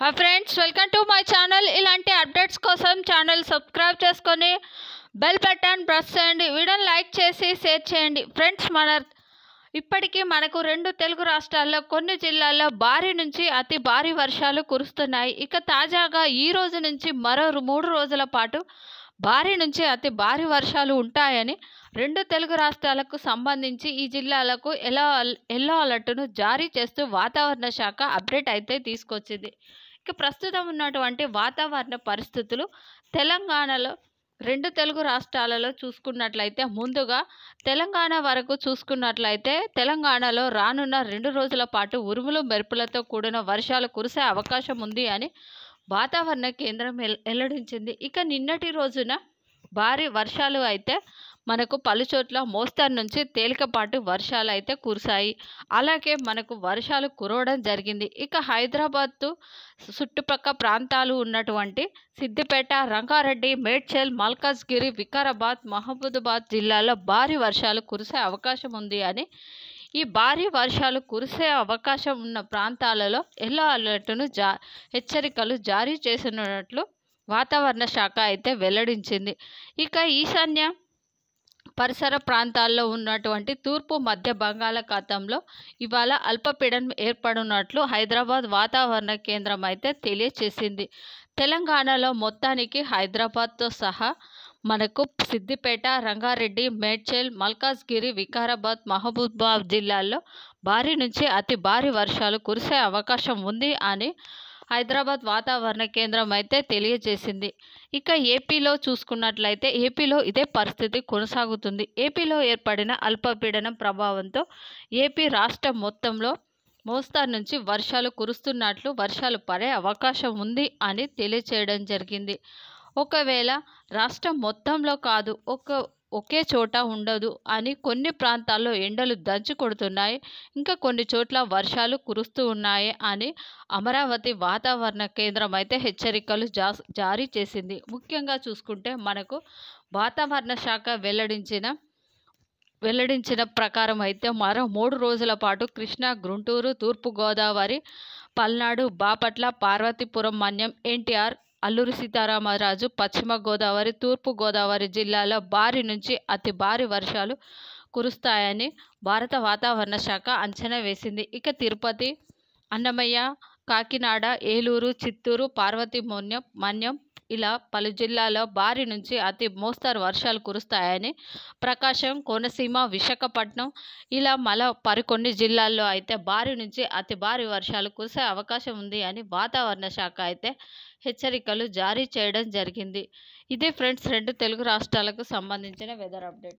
hi friends welcome to my channel ఇలాంటి updates కోసం channel subscribe చేసుకొని బెల్ బటన్ ప్రెస్ చేయండి వీడియోని లైక్ చేసి షేర్ చేయండి ఫ్రెండ్స్ మన ఇప్పటికీ మనకు రెండు తెలుగు రాష్ట్రాల్లో కొన్ని జిల్లాల్లో భారీ నుంచి అతి భారీ వర్షాలు కురుస్తున్నాయి ఇక తాజాగా ఈ రోజు నుంచి మరో మూడు రోజుల పాటు భారీ నుంచి అతి భారీ వర్షాలు ఉంటాయని రెండు తెలుగు రాష్ట్రాలకు సంబంధించి ఈ జిల్లాలకు ఎలా ఎల్లో అలర్ట్ను జారీ చేస్తూ వాతావరణ శాఖ అప్డేట్ అయితే తీసుకొచ్చింది ఇక ప్రస్తుతం ఉన్నటువంటి వాతావరణ పరిస్థితులు తెలంగాణలో రెండు తెలుగు రాష్ట్రాలలో చూసుకున్నట్లయితే ముందుగా తెలంగాణ వరకు చూసుకున్నట్లయితే తెలంగాణలో రానున్న రెండు రోజుల పాటు ఉరుములు మెరుపులతో కూడిన వర్షాలు కురిసే అవకాశం ఉంది అని వాతావరణ కేంద్రం వెల్లడించింది ఇక నిన్నటి రోజున భారీ వర్షాలు అయితే మనకు పలుచోట్ల మోస్తారు నుంచి తేలికపాటు వర్షాలు అయితే కురిశాయి అలాగే మనకు వర్షాలు కురవడం జరిగింది ఇక హైదరాబాద్ చుట్టుపక్క ప్రాంతాలు ఉన్నటువంటి సిద్దిపేట రంగారెడ్డి మేడ్చల్ మల్కాజ్గిరి వికారాబాద్ మహబూబాబాద్ జిల్లాలో భారీ వర్షాలు కురిసే అవకాశం ఉంది అని ఈ భారీ వర్షాలు కురిసే అవకాశం ఉన్న ప్రాంతాలలో ఎల్లో అలర్టును జా హెచ్చరికలు జారీ చేసినట్లు వాతావరణ శాఖ అయితే వెల్లడించింది ఇక ఈశాన్య పరిసర ప్రాంతాల్లో ఉన్నటువంటి తూర్పు మధ్య బంగాళాఖాతంలో ఇవాళ అల్పపీడనం ఏర్పడినట్లు హైదరాబాద్ వాతావరణ కేంద్రం అయితే తెలియచేసింది తెలంగాణలో మొత్తానికి హైదరాబాద్తో సహా మనకు సిద్దిపేట రంగారెడ్డి మేడ్చల్ మల్కాజ్గిరి వికారాబాద్ మహబూబాబాద్ జిల్లాల్లో భారీ నుంచి అతి భారీ వర్షాలు కురిసే అవకాశం ఉంది అని హైదరాబాద్ వాతావరణ కేంద్రం అయితే తెలియజేసింది ఇక ఏపీలో చూసుకున్నట్లయితే ఏపీలో ఇదే పరిస్థితి కొనసాగుతుంది ఏపీలో ఏర్పడిన అల్పపీడనం ప్రభావంతో ఏపీ రాష్ట్రం మొత్తంలో మోస్తారు నుంచి వర్షాలు కురుస్తున్నట్లు వర్షాలు పడే అవకాశం ఉంది అని తెలియచేయడం జరిగింది ఒకవేళ రాష్ట్రం మొత్తంలో కాదు ఒక ఒకే చోట ఉండదు అని కొన్ని ప్రాంతాల్లో ఎండలు దంచి కొడుతున్నాయి ఇంకా కొన్ని చోట్ల వర్షాలు కురుస్తూ ఉన్నాయి అని అమరావతి వాతావరణ కేంద్రం అయితే హెచ్చరికలు జారీ చేసింది ముఖ్యంగా చూసుకుంటే మనకు వాతావరణ శాఖ వెల్లడించిన వెల్లడించిన ప్రకారం అయితే మరో మూడు రోజుల పాటు కృష్ణా గుంటూరు తూర్పుగోదావరి పల్నాడు బాపట్ల పార్వతీపురం మన్యం ఎన్టీఆర్ అల్లూరి సీతారామరాజు పశ్చిమ గోదావరి తూర్పు గోదావరి జిల్లాలో భారీ నుంచి అతి భారీ వర్షాలు కురుస్తాయని భారత వాతావరణ శాఖ అంచనా వేసింది ఇక తిరుపతి అన్నమయ్య కాకినాడ ఏలూరు చిత్తూరు పార్వతీమోన్యం మన్యం ఇలా పలు జిల్లాల్లో భారీ నుంచి అతి మోస్తరు వర్షాలు కురుస్తాయని ప్రకాశం కోనసీమ విశాఖపట్నం ఇలా మల పరికొన్ని జిల్లాల్లో అయితే భారీ నుంచి అతి భారీ వర్షాలు కురిసే అవకాశం ఉంది అని వాతావరణ శాఖ అయితే హెచ్చరికలు జారీ చేయడం జరిగింది ఇదే ఫ్రెండ్స్ రెండు తెలుగు రాష్ట్రాలకు సంబంధించిన వెదర్ అప్డేట్